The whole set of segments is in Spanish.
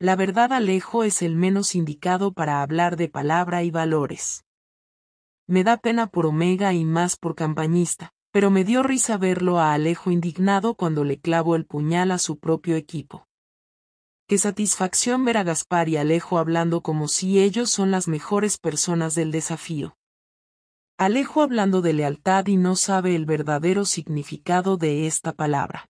La verdad Alejo es el menos indicado para hablar de palabra y valores. Me da pena por Omega y más por Campañista, pero me dio risa verlo a Alejo indignado cuando le clavo el puñal a su propio equipo. Qué satisfacción ver a Gaspar y Alejo hablando como si ellos son las mejores personas del desafío. Alejo hablando de lealtad y no sabe el verdadero significado de esta palabra.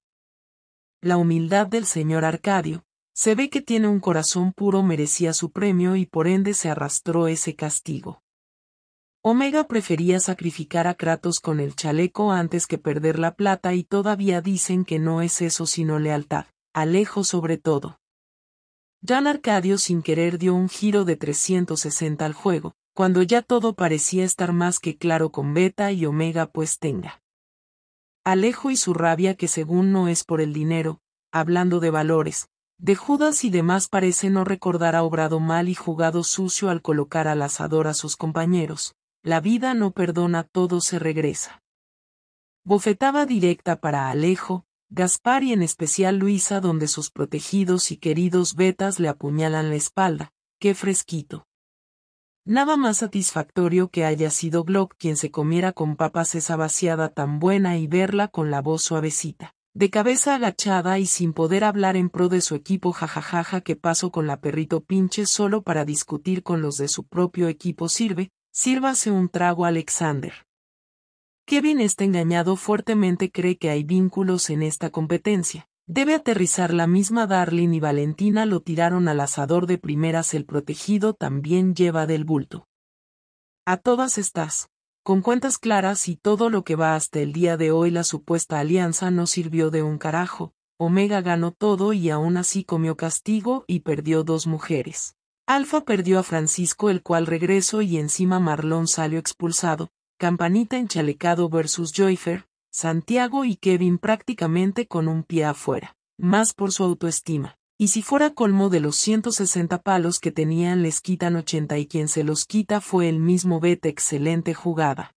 La humildad del señor Arcadio, se ve que tiene un corazón puro merecía su premio y por ende se arrastró ese castigo. Omega prefería sacrificar a Kratos con el chaleco antes que perder la plata y todavía dicen que no es eso sino lealtad, Alejo sobre todo. Jan Arcadio sin querer dio un giro de 360 al juego, cuando ya todo parecía estar más que claro con Beta y Omega pues tenga. Alejo y su rabia que según no es por el dinero, hablando de valores, de Judas y demás parece no recordar ha obrado mal y jugado sucio al colocar al asador a sus compañeros. La vida no perdona, todo se regresa. Bofetaba directa para Alejo, Gaspar y en especial Luisa donde sus protegidos y queridos betas le apuñalan la espalda. ¡Qué fresquito! Nada más satisfactorio que haya sido Glock quien se comiera con papas esa vaciada tan buena y verla con la voz suavecita. De cabeza agachada y sin poder hablar en pro de su equipo jajajaja que pasó con la perrito pinche solo para discutir con los de su propio equipo sirve, sírvase un trago Alexander. Kevin está engañado fuertemente cree que hay vínculos en esta competencia. Debe aterrizar la misma Darlene y Valentina lo tiraron al asador de primeras el protegido también lleva del bulto. A todas estas. Con cuentas claras y todo lo que va hasta el día de hoy la supuesta alianza no sirvió de un carajo, Omega ganó todo y aún así comió castigo y perdió dos mujeres. Alfa perdió a Francisco el cual regresó y encima Marlon salió expulsado, Campanita enchalecado versus Joyfer, Santiago y Kevin prácticamente con un pie afuera, más por su autoestima. Y si fuera colmo de los 160 palos que tenían les quitan 80 y quien se los quita fue el mismo Bet excelente jugada.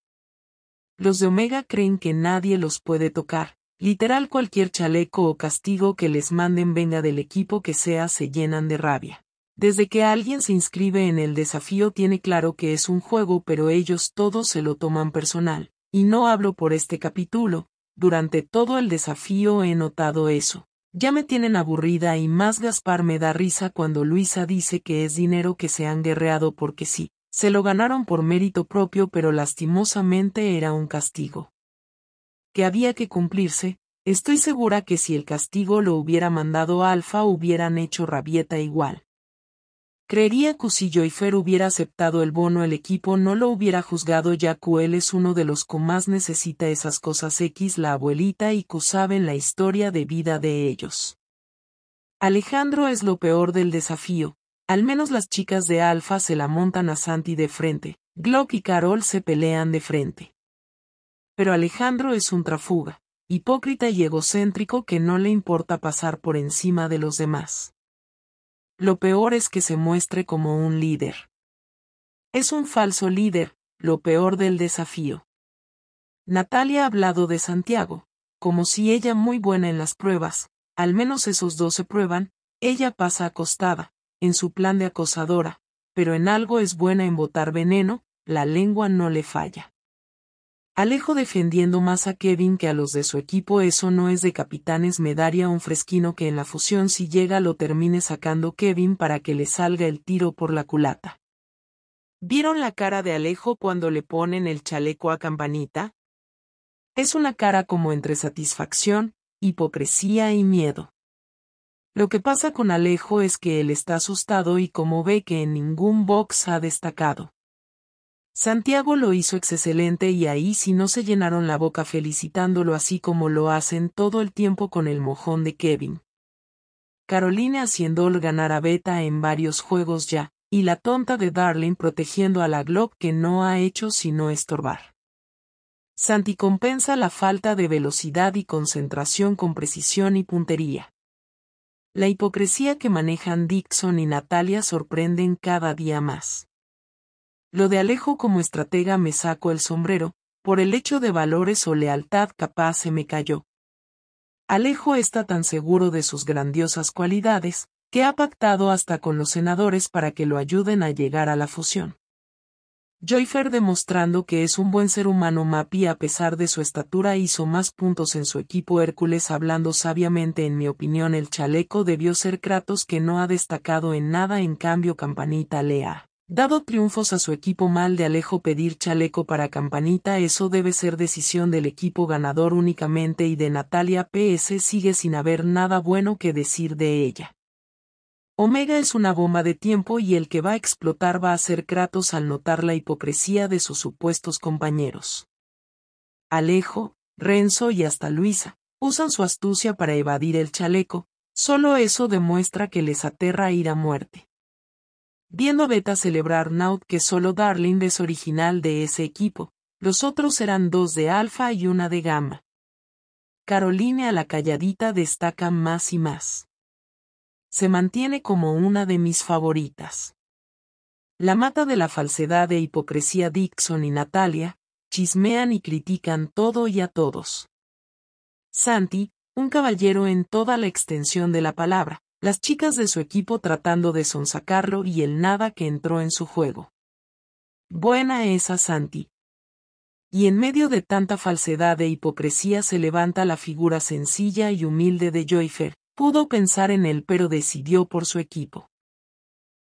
Los de Omega creen que nadie los puede tocar, literal cualquier chaleco o castigo que les manden venga del equipo que sea se llenan de rabia. Desde que alguien se inscribe en el desafío tiene claro que es un juego pero ellos todos se lo toman personal, y no hablo por este capítulo, durante todo el desafío he notado eso. Ya me tienen aburrida y más Gaspar me da risa cuando Luisa dice que es dinero que se han guerreado porque sí, se lo ganaron por mérito propio pero lastimosamente era un castigo. Que había que cumplirse, estoy segura que si el castigo lo hubiera mandado Alfa hubieran hecho rabieta igual. Creería que si Joyfer hubiera aceptado el bono el equipo no lo hubiera juzgado ya que él es uno de los que más necesita esas cosas X la abuelita y que saben la historia de vida de ellos. Alejandro es lo peor del desafío, al menos las chicas de Alfa se la montan a Santi de frente, Glock y Carol se pelean de frente. Pero Alejandro es un trafuga, hipócrita y egocéntrico que no le importa pasar por encima de los demás. Lo peor es que se muestre como un líder. Es un falso líder, lo peor del desafío. Natalia ha hablado de Santiago, como si ella muy buena en las pruebas, al menos esos dos se prueban, ella pasa acostada, en su plan de acosadora, pero en algo es buena en botar veneno, la lengua no le falla. Alejo defendiendo más a Kevin que a los de su equipo eso no es de capitanes me daría un fresquino que en la fusión si llega lo termine sacando Kevin para que le salga el tiro por la culata. ¿Vieron la cara de Alejo cuando le ponen el chaleco a campanita? Es una cara como entre satisfacción, hipocresía y miedo. Lo que pasa con Alejo es que él está asustado y como ve que en ningún box ha destacado Santiago lo hizo excelente y ahí sí no se llenaron la boca felicitándolo así como lo hacen todo el tiempo con el mojón de Kevin. Carolina haciendo ganar a Beta en varios juegos ya, y la tonta de Darling protegiendo a la Glob que no ha hecho sino estorbar. Santi compensa la falta de velocidad y concentración con precisión y puntería. La hipocresía que manejan Dixon y Natalia sorprenden cada día más. Lo de Alejo como estratega me saco el sombrero, por el hecho de valores o lealtad capaz se me cayó. Alejo está tan seguro de sus grandiosas cualidades, que ha pactado hasta con los senadores para que lo ayuden a llegar a la fusión. Joyfer demostrando que es un buen ser humano Mapi a pesar de su estatura hizo más puntos en su equipo Hércules hablando sabiamente en mi opinión el chaleco debió ser Kratos que no ha destacado en nada en cambio Campanita Lea Dado triunfos a su equipo mal de Alejo pedir chaleco para campanita eso debe ser decisión del equipo ganador únicamente y de Natalia PS sigue sin haber nada bueno que decir de ella. Omega es una bomba de tiempo y el que va a explotar va a ser Kratos al notar la hipocresía de sus supuestos compañeros. Alejo, Renzo y hasta Luisa, usan su astucia para evadir el chaleco, solo eso demuestra que les aterra ir a muerte. Viendo Beta celebrar Naut que solo Darling es original de ese equipo, los otros eran dos de alfa y una de gamma. Caroline a la calladita destaca más y más. Se mantiene como una de mis favoritas. La mata de la falsedad e hipocresía Dixon y Natalia, chismean y critican todo y a todos. Santi, un caballero en toda la extensión de la palabra, las chicas de su equipo tratando de sonsacarlo y el nada que entró en su juego. Buena esa Santi. Y en medio de tanta falsedad e hipocresía se levanta la figura sencilla y humilde de Joyfer, pudo pensar en él pero decidió por su equipo.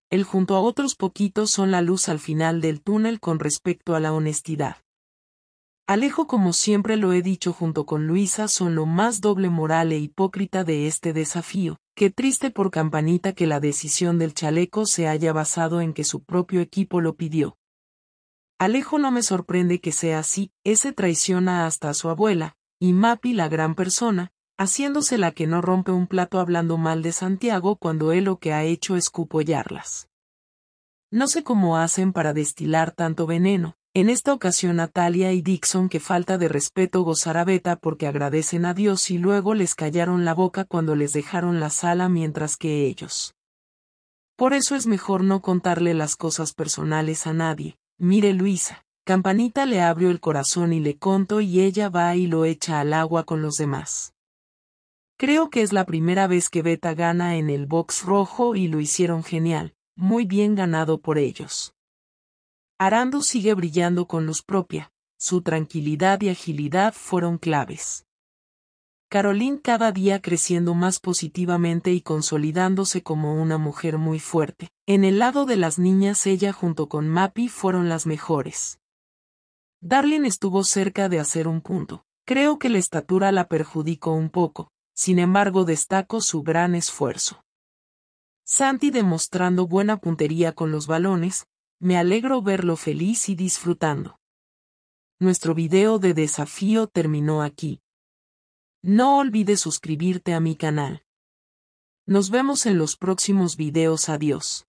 Él junto a otros poquitos son la luz al final del túnel con respecto a la honestidad. Alejo como siempre lo he dicho junto con Luisa son lo más doble moral e hipócrita de este desafío, Qué triste por Campanita que la decisión del chaleco se haya basado en que su propio equipo lo pidió. Alejo no me sorprende que sea así, ese traiciona hasta a su abuela, y Mapi la gran persona, haciéndose la que no rompe un plato hablando mal de Santiago cuando él lo que ha hecho es cupollarlas. No sé cómo hacen para destilar tanto veneno, en esta ocasión Natalia y Dixon que falta de respeto gozar a Beta porque agradecen a Dios y luego les callaron la boca cuando les dejaron la sala mientras que ellos. Por eso es mejor no contarle las cosas personales a nadie. Mire Luisa, Campanita le abrió el corazón y le contó y ella va y lo echa al agua con los demás. Creo que es la primera vez que Beta gana en el box rojo y lo hicieron genial, muy bien ganado por ellos. Arando sigue brillando con luz propia, su tranquilidad y agilidad fueron claves. Caroline cada día creciendo más positivamente y consolidándose como una mujer muy fuerte. En el lado de las niñas ella junto con Mappy fueron las mejores. Darlene estuvo cerca de hacer un punto. Creo que la estatura la perjudicó un poco, sin embargo destaco su gran esfuerzo. Santi demostrando buena puntería con los balones, me alegro verlo feliz y disfrutando. Nuestro video de desafío terminó aquí. No olvides suscribirte a mi canal. Nos vemos en los próximos videos. Adiós.